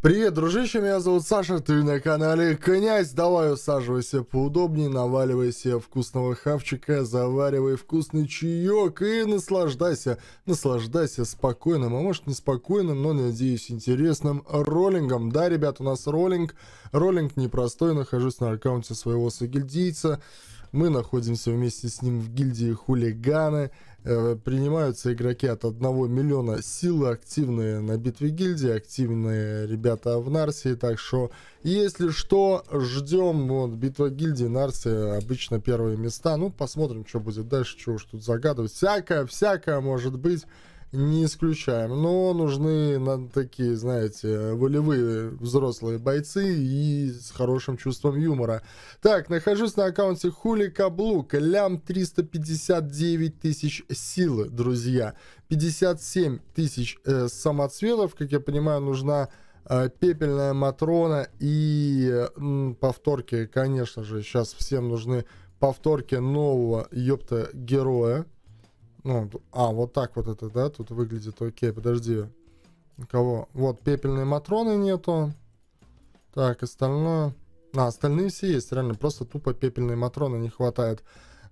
Привет, дружище, меня зовут Саша, ты на канале Князь. Давай усаживайся поудобнее, наваливай себе вкусного хавчика, заваривай вкусный чаек и наслаждайся, наслаждайся спокойным, а может не спокойным, но, надеюсь, интересным роллингом. Да, ребят, у нас роллинг, роллинг непростой, нахожусь на аккаунте своего сагильдийца мы находимся вместе с ним в гильдии хулиганы. Э, принимаются игроки от 1 миллиона. Силы активные на битве гильдии, активные ребята в Нарсии. Так что, если что, ждем. Вот, битва гильдии, Нарсия, обычно первые места. Ну, посмотрим, что будет дальше, что уж тут загадывать. Всякое, всякое может быть не исключаем. Но нужны на, такие, знаете, волевые взрослые бойцы и с хорошим чувством юмора. Так, нахожусь на аккаунте Хули Каблук. Лям 359 тысяч силы, друзья. 57 тысяч э, самоцветов. Как я понимаю, нужна э, пепельная матрона и э, повторки, конечно же, сейчас всем нужны повторки нового ёпта героя, ну, а, вот так вот это, да, тут выглядит. Окей, подожди. кого? Вот, пепельные матроны нету. Так, остальное... А, остальные все есть, реально. Просто тупо пепельные матроны не хватает.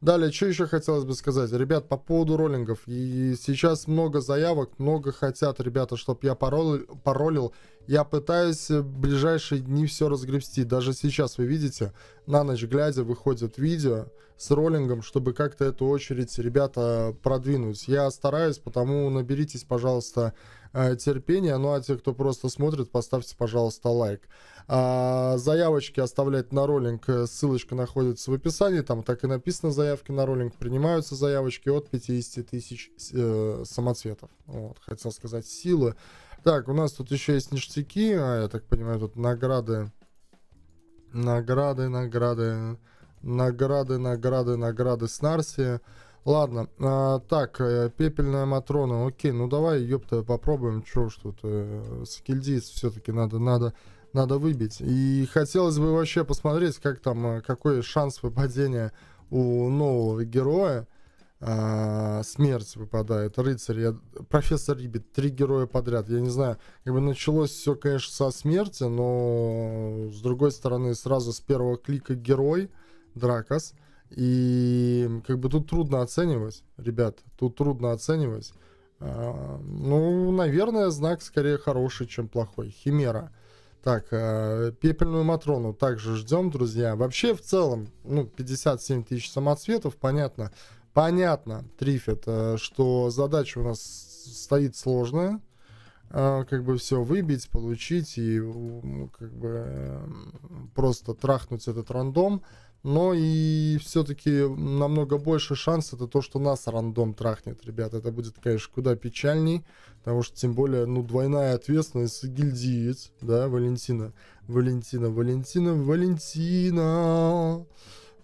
Далее, что еще хотелось бы сказать? Ребят, по поводу роллингов. И сейчас много заявок, много хотят, ребята, чтобы я паролил, паролил. Я пытаюсь в э, ближайшие дни все разгребсти. Даже сейчас, вы видите, на ночь глядя выходят видео с роллингом, чтобы как-то эту очередь, ребята, продвинуть. Я стараюсь, потому наберитесь, пожалуйста, э, терпения. Ну а те, кто просто смотрит, поставьте, пожалуйста, лайк. А, заявочки оставлять на роллинг, э, ссылочка находится в описании, там так и написано заявки на роллинг. Принимаются заявочки от 50 тысяч э, самоцветов. Вот, хотел сказать, силы. Так, у нас тут еще есть ништяки, а, я так понимаю, тут награды Награды, награды, награды, награды, награды с Снарси. Ладно, а, так, э, пепельная Матрона, окей, ну давай, ёпта, попробуем, чё что то э, скильдис все-таки надо, надо, надо выбить. И хотелось бы вообще посмотреть, как там, э, какой шанс выпадения у нового героя а, смерть выпадает, рыцарь, я, профессор Риббит, три героя подряд. Я не знаю, как бы началось все, конечно, со смерти, но с другой стороны, сразу с первого клика герой Дракос. И как бы тут трудно оценивать, ребят, тут трудно оценивать. А, ну, наверное, знак скорее хороший, чем плохой. Химера. Так, э, пепельную Матрону также ждем, друзья. Вообще, в целом, ну, 57 тысяч самоцветов, понятно. Понятно, Трифет, что задача у нас стоит сложная. А, как бы все выбить, получить и ну, как бы эм, просто трахнуть этот рандом. Но и все-таки намного больше шанс это то, что нас рандом трахнет, ребят, Это будет, конечно, куда печальней, потому что тем более, ну, двойная ответственность гильдиец, да, Валентина. Валентина, Валентина, Валентина.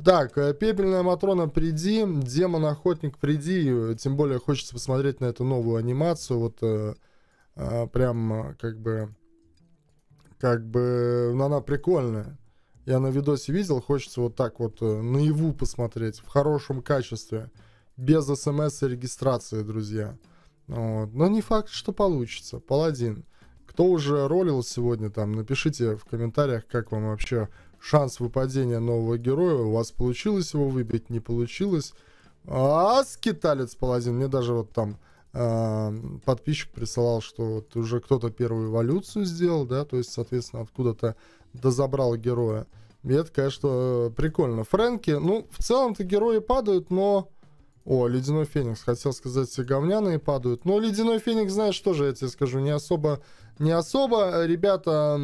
Так, э, Пепельная Матрона, приди, Демон Охотник, приди. Э, тем более хочется посмотреть на эту новую анимацию. Вот э, а, прям э, как бы... Как бы... Ну, она прикольная. Я на видосе видел, хочется вот так вот наяву посмотреть. В хорошем качестве. Без смс и регистрации, друзья. Вот. Но не факт, что получится. Паладин. Кто уже ролил сегодня там, напишите в комментариях, как вам вообще шанс выпадения нового героя. У вас получилось его выбить, не получилось. А, скиталец паладин. Мне даже вот там э, подписчик присылал, что вот уже кто-то первую эволюцию сделал, да, то есть, соответственно, откуда-то дозабрал героя. И это, конечно, прикольно. Фрэнки, ну, в целом-то герои падают, но... О, Ледяной Феникс, хотел сказать, все говняные падают. Но Ледяной Феникс, знаешь, что же я тебе скажу, не особо, не особо, ребята,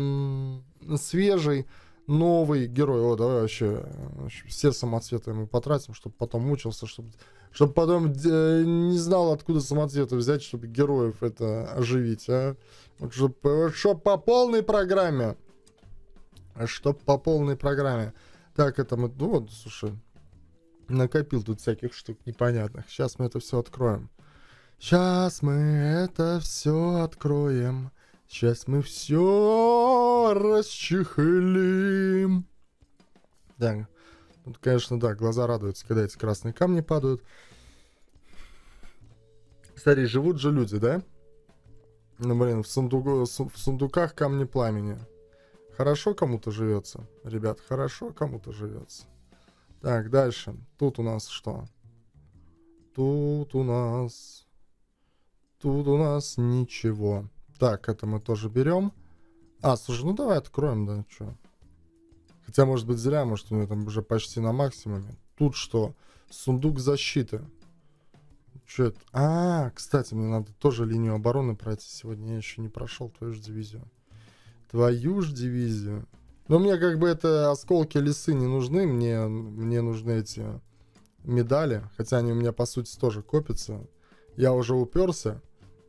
свежий, новый герой. О, давай вообще э, все самоцветы ему потратим, чтобы потом мучился, чтобы, чтобы потом э, не знал, откуда самоцветы взять, чтобы героев это оживить. А? Вот, чтобы, чтоб по полной программе. чтобы по полной программе. Так, это мы... Ну вот, слушай, накопил тут всяких штук непонятных. Сейчас мы это все откроем. Сейчас мы это все откроем. Сейчас мы все расчехлим. Да, тут, конечно, да, глаза радуются, когда эти красные камни падают. Смотри, живут же люди, да? Ну, блин, в, сундуку, в сундуках камни пламени. Хорошо кому-то живется, ребят, хорошо кому-то живется. Так, дальше. Тут у нас что? Тут у нас... Тут у нас ничего. Так, это мы тоже берем. А, слушай, ну давай откроем, да, что. Хотя, может быть, зря, может, у него там уже почти на максимуме. Тут что? Сундук защиты. Что это? А, кстати, мне надо тоже линию обороны пройти. Сегодня я еще не прошел твою же дивизию. Твою же дивизию. Но ну, мне как бы это осколки лисы не нужны. Мне, мне нужны эти медали. Хотя они у меня, по сути, тоже копятся. Я уже уперся.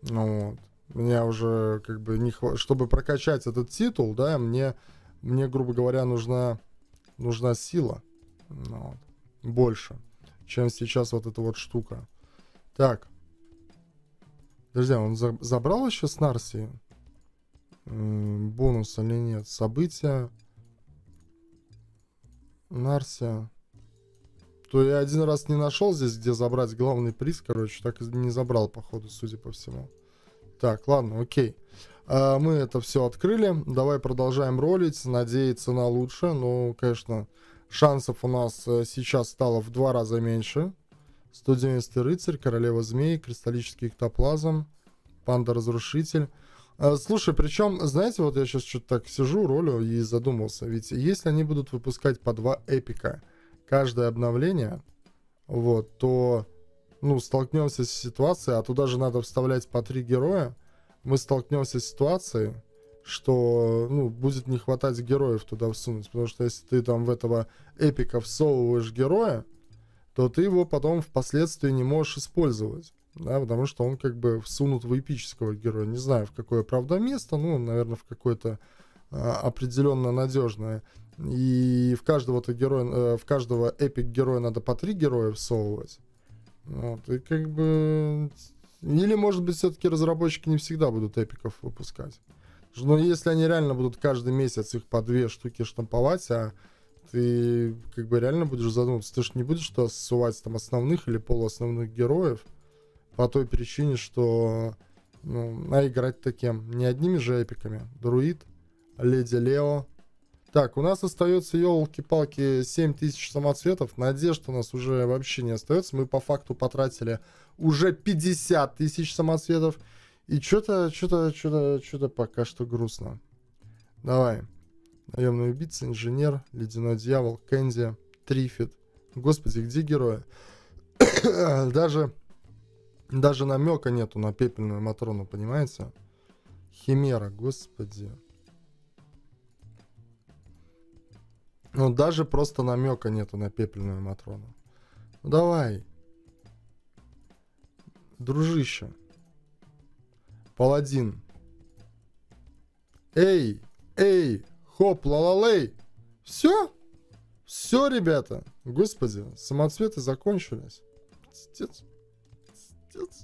Ну Вот. Меня уже как бы не хватает. Чтобы прокачать этот титул, да, мне, мне грубо говоря, нужна, нужна сила. Ну, вот. Больше, чем сейчас вот эта вот штука. Так. Друзья, а он за забрал еще с Нарси М бонус или нет? События. Нарси? То я один раз не нашел здесь, где забрать главный приз, короче, так и не забрал, походу, судя по всему. Так, ладно, окей. А, мы это все открыли. Давай продолжаем ролить. Надеяться на лучше. Ну, конечно, шансов у нас э, сейчас стало в два раза меньше. 190 рыцарь, королева змей, кристаллический эктоплазм, панда-разрушитель. А, слушай, причем, знаете, вот я сейчас что-то так сижу, ролю и задумался. Ведь если они будут выпускать по два эпика каждое обновление, вот, то ну, столкнемся с ситуацией, а туда же надо вставлять по три героя, мы столкнемся с ситуацией, что ну, будет не хватать героев туда всунуть. Потому что если ты там в этого эпика всовываешь героя, то ты его потом впоследствии не можешь использовать. Да, потому что он как бы всунут в эпического героя. Не знаю, в какое, правда, место, ну, наверное, в какое-то а, определенно надежное. И в каждого, -то героя, э, в каждого эпик-героя надо по три героя всовывать. Вот, и как бы... Или, может быть, все-таки разработчики не всегда будут эпиков выпускать. Но ну, если они реально будут каждый месяц их по две штуки штамповать, а ты как бы реально будешь задумываться, ты же не будешь что ссылать там основных или полуосновных героев по той причине, что ну, а играть таким не одними же эпиками. Друид, Леди Лео, так, у нас остается, елки-палки, 7000 самоцветов. Надежд у нас уже вообще не остается. Мы по факту потратили уже 50 тысяч самоцветов. И что-то, что-то, что-то, что-то пока что грустно. Давай. Наемный убийца, инженер, ледяной дьявол, Кэнди, Трифит. Господи, где герои? даже, даже намека нету на пепельную Матрону, понимаете? Химера, господи. Ну, даже просто намека нету на пепельную Матрону. Ну, давай. Дружище. Паладин. Эй, эй, хоп, ла-ла-лей. Все? Все, ребята. Господи, самоцветы закончились. Пиздец. Пиздец.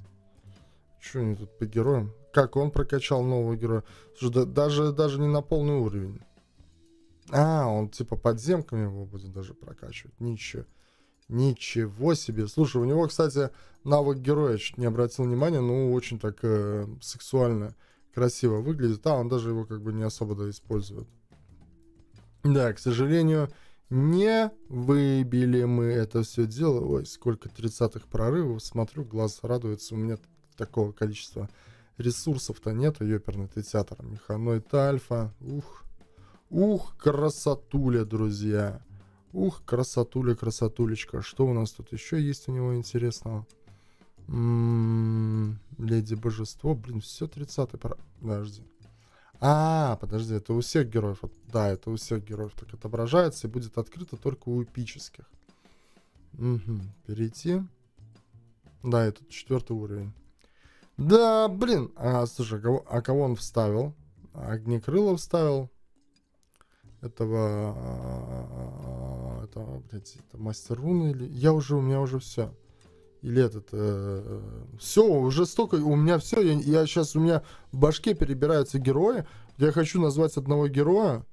Что они тут по героям? Как он прокачал нового героя? Слушай, да, даже, даже не на полный уровень. А, он типа подземками его будет даже прокачивать. Ничего. Ничего себе. Слушай, у него, кстати, навык героя, чуть не обратил внимания, ну, очень так э, сексуально красиво выглядит. А, он даже его как бы не особо-то использует. Да, к сожалению, не выбили мы это все дело. Ой, сколько тридцатых прорывов. Смотрю, глаз радуется. У меня такого количества ресурсов-то нету, ёперный ты театр. Механоид альфа. Ух. Ух, красотуля, друзья. Ух, красотуля, красотулечка. Что у нас тут еще есть у него интересного? М-м-м, Леди Божество. Блин, все 30-й Подожди. А, подожди, это у всех героев. Да, это у всех героев так отображается и будет открыто только у эпических. Угу, перейти. Да, это четвертый уровень. Да, блин. А, слушай, а кого, а кого он вставил? Огнекрыло вставил этого, а, а, а, этого блядь, это мастер руны или я уже у меня уже все или этот э, э все уже столько у меня все я, я сейчас у меня в башке перебираются герои я хочу назвать одного героя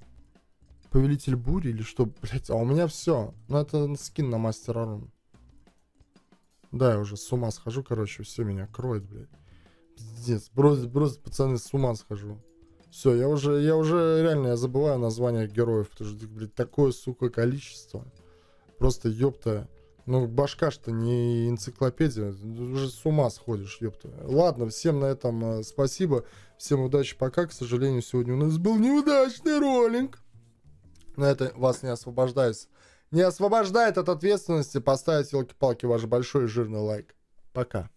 повелитель бури или что блять а у меня все ну это скин на мастера рун да я уже с ума схожу короче все меня кроет блять пиздец брось брось пацаны с ума схожу все, я уже, я уже реально я забываю названия героев, потому что, блядь, такое, сука, количество. Просто, ёпта. Ну, башка что не энциклопедия. Уже с ума сходишь, ёпта. Ладно, всем на этом э, спасибо. Всем удачи, пока. К сожалению, сегодня у нас был неудачный ролик, Но это вас не освобождает. Не освобождает от ответственности поставить, елки-палки, ваш большой жирный лайк. Пока.